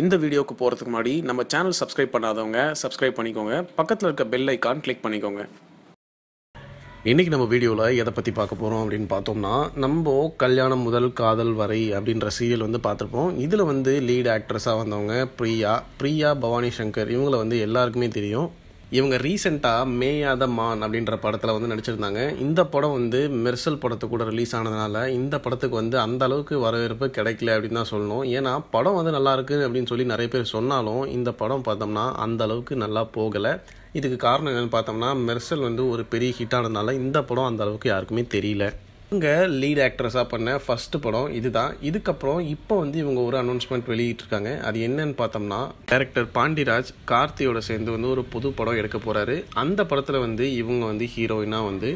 இந்த வீடியோக்கு போகிறதுக்கு முன்னாடி நம்ம சேனல் சப்ஸ்கிரைப் பண்ணாதவங்க சப்ஸ்கிரைப் பண்ணிக்கோங்க பக்கத்தில் இருக்க பெல் ஐக்கான் கிளிக் பண்ணிக்கோங்க இன்றைக்கி நம்ம வீடியோவில் எதை பற்றி பார்க்க போகிறோம் அப்படின்னு பார்த்தோம்னா நம்ம கல்யாணம் முதல் காதல் வரை அப்படின்ற சீரியல் வந்து பார்த்துருப்போம் இதில் வந்து லீடு ஆக்ட்ரஸாக வந்தவங்க பிரியா பிரியா பவானி சங்கர் இவங்களை வந்து எல்லாருக்குமே தெரியும் இவங்க ரீசெண்டாக மேயாத மான் அப்படின்ற படத்தில் வந்து நடிச்சிருந்தாங்க இந்த படம் வந்து மெர்சல் படத்து கூட ரிலீஸ் ஆனதுனால இந்த படத்துக்கு வந்து அந்த அளவுக்கு வரவேற்பு கிடைக்கல அப்படின்னு தான் சொல்லணும் ஏன்னா படம் வந்து நல்லா இருக்குது அப்படின்னு சொல்லி நிறைய பேர் சொன்னாலும் இந்த படம் பார்த்தோம்னா அந்த அளவுக்கு நல்லா போகலை இதுக்கு காரணம் என்னென்னு பார்த்தோம்னா மெர்சல் வந்து ஒரு பெரிய ஹிட் ஆனதுனால இந்த படம் அந்த அளவுக்கு யாருக்குமே தெரியல இவங்க லீட் ஆக்ட்ரஸாக பண்ண ஃபஸ்ட்டு படம் இதுதான் இதுக்கப்புறம் இப்போ வந்து இவங்க ஒரு அனௌன்ஸ்மெண்ட் வெளியிட்டிருக்காங்க அது என்னன்னு பார்த்தோம்னா டேரக்டர் பாண்டிராஜ் கார்த்தியோட சேர்ந்து வந்து ஒரு புது படம் எடுக்க போகிறாரு அந்த படத்தில் வந்து இவங்க வந்து ஹீரோயினாக வந்து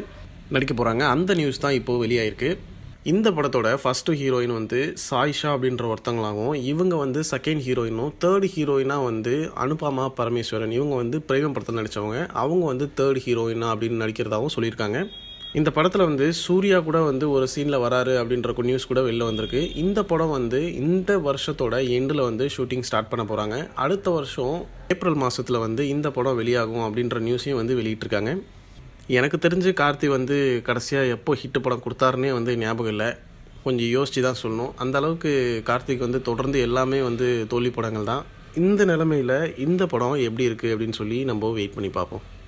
நடிக்க போகிறாங்க அந்த நியூஸ் தான் இப்போது வெளியாயிருக்கு இந்த படத்தோட ஃபஸ்ட்டு ஹீரோயின் வந்து சாய்ஷா அப்படின்ற ஒருத்தங்களாகவும் இவங்க வந்து செகண்ட் ஹீரோயினும் தேர்டு ஹீரோயினாக வந்து அனுபாமா பரமேஸ்வரன் இவங்க வந்து பிரேமம் படத்தில் நடித்தவங்க அவங்க வந்து தேர்ட் ஹீரோயினா அப்படின்னு நடிக்கிறதாகவும் சொல்லியிருக்காங்க இந்த படத்தில் வந்து சூர்யா கூட வந்து ஒரு சீனில் வராரு அப்படின்ற நியூஸ் கூட வெளில வந்திருக்கு இந்த படம் வந்து இந்த வருஷத்தோட எண்டில் வந்து ஷூட்டிங் ஸ்டார்ட் பண்ண போகிறாங்க அடுத்த வருஷம் ஏப்ரல் மாதத்தில் வந்து இந்த படம் வெளியாகும் அப்படின்ற நியூஸையும் வந்து வெளியிட்டிருக்காங்க எனக்கு தெரிஞ்சு கார்த்தி வந்து கடைசியாக எப்போ ஹிட்டு படம் கொடுத்தாருனே வந்து ஞாபகம் இல்லை கொஞ்சம் யோசித்து தான் சொல்லணும் அந்த அளவுக்கு கார்த்திக் வந்து தொடர்ந்து எல்லாமே வந்து தோல்வி படங்கள் தான் இந்த நிலமையில் இந்த படம் எப்படி இருக்குது அப்படின்னு சொல்லி நம்ம வெயிட் பண்ணி பார்ப்போம்